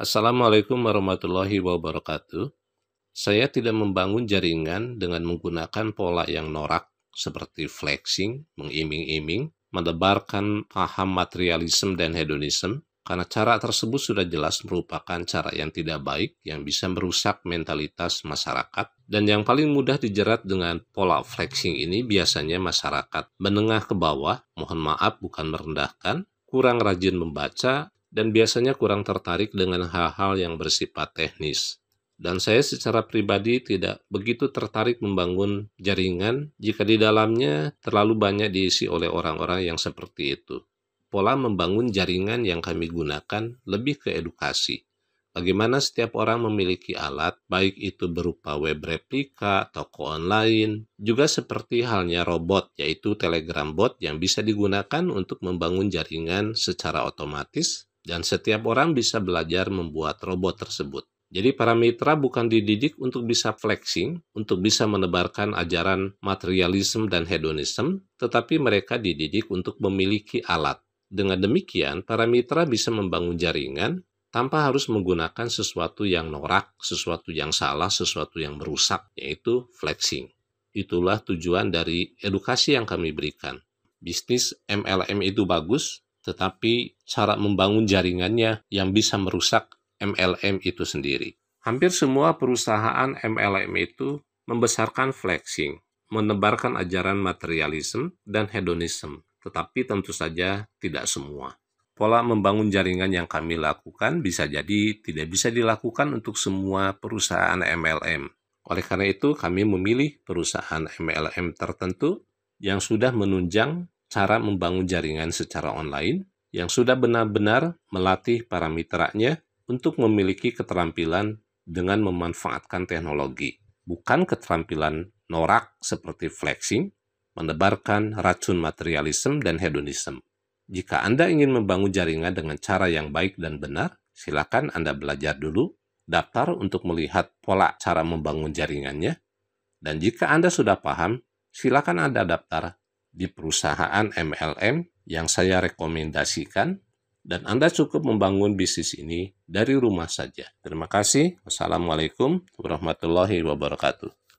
Assalamualaikum warahmatullahi wabarakatuh. Saya tidak membangun jaringan dengan menggunakan pola yang norak seperti flexing, mengiming-iming, mendebarkan paham materialisme dan hedonisme, karena cara tersebut sudah jelas merupakan cara yang tidak baik yang bisa merusak mentalitas masyarakat. Dan yang paling mudah dijerat dengan pola flexing ini biasanya masyarakat menengah ke bawah, mohon maaf bukan merendahkan, kurang rajin membaca, dan biasanya kurang tertarik dengan hal-hal yang bersifat teknis. Dan saya secara pribadi tidak begitu tertarik membangun jaringan jika di dalamnya terlalu banyak diisi oleh orang-orang yang seperti itu. Pola membangun jaringan yang kami gunakan lebih ke edukasi. Bagaimana setiap orang memiliki alat, baik itu berupa web replika, toko online, juga seperti halnya robot, yaitu telegram bot yang bisa digunakan untuk membangun jaringan secara otomatis dan setiap orang bisa belajar membuat robot tersebut. Jadi para mitra bukan dididik untuk bisa flexing, untuk bisa menebarkan ajaran materialisme dan hedonisme, tetapi mereka dididik untuk memiliki alat. Dengan demikian, para mitra bisa membangun jaringan tanpa harus menggunakan sesuatu yang norak, sesuatu yang salah, sesuatu yang merusak, yaitu flexing. Itulah tujuan dari edukasi yang kami berikan. Bisnis MLM itu bagus, tetapi cara membangun jaringannya yang bisa merusak MLM itu sendiri. Hampir semua perusahaan MLM itu membesarkan flexing, menebarkan ajaran materialisme dan hedonisme, tetapi tentu saja tidak semua. Pola membangun jaringan yang kami lakukan bisa jadi tidak bisa dilakukan untuk semua perusahaan MLM. Oleh karena itu, kami memilih perusahaan MLM tertentu yang sudah menunjang cara membangun jaringan secara online yang sudah benar-benar melatih para mitranya untuk memiliki keterampilan dengan memanfaatkan teknologi, bukan keterampilan norak seperti flexing, menebarkan racun materialisme dan hedonisme. Jika Anda ingin membangun jaringan dengan cara yang baik dan benar, silakan Anda belajar dulu, daftar untuk melihat pola cara membangun jaringannya, dan jika Anda sudah paham, silakan Anda daftar di perusahaan MLM yang saya rekomendasikan dan Anda cukup membangun bisnis ini dari rumah saja. Terima kasih. Wassalamualaikum warahmatullahi wabarakatuh.